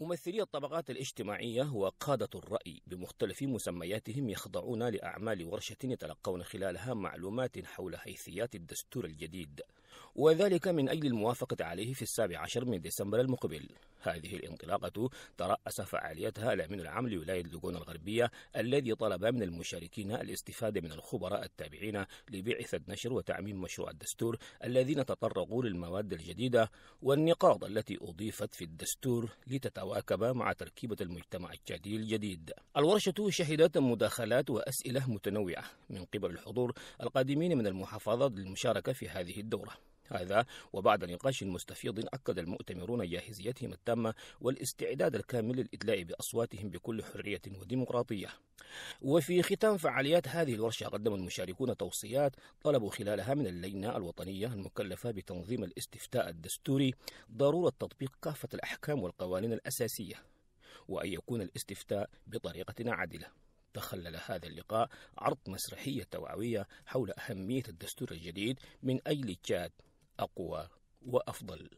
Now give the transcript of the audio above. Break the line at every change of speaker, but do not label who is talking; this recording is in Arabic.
ممثلي الطبقات الاجتماعية وقادة الرأي بمختلف مسمياتهم يخضعون لأعمال ورشة يتلقون خلالها معلومات حول حيثيات الدستور الجديد وذلك من أجل الموافقة عليه في السابع عشر من ديسمبر المقبل هذه الانطلاقة ترأس فعاليتها الأمين العام لولاية لوغون الغربية الذي طلب من المشاركين الاستفادة من الخبراء التابعين لبعثة نشر وتعميم مشروع الدستور الذين تطرقوا للمواد الجديدة والنقاط التي أضيفت في الدستور لتتواكب مع تركيبة المجتمع الجديد الجديد الورشة شهدت مداخلات وأسئلة متنوعة من قبل الحضور القادمين من المحافظات للمشاركة في هذه الدورة هذا وبعد نقاش مستفيض أكد المؤتمرون جاهزيتهم التامة والاستعداد الكامل للإدلاء بأصواتهم بكل حرية وديمقراطية وفي ختام فعاليات هذه الورشة قدم المشاركون توصيات طلبوا خلالها من اللجنة الوطنية المكلفة بتنظيم الاستفتاء الدستوري ضرورة تطبيق كافة الأحكام والقوانين الأساسية وأن يكون الاستفتاء بطريقة عادلة تخلل هذا اللقاء عرض مسرحية توعوية حول أهمية الدستور الجديد من أجل تشاد أقوى وأفضل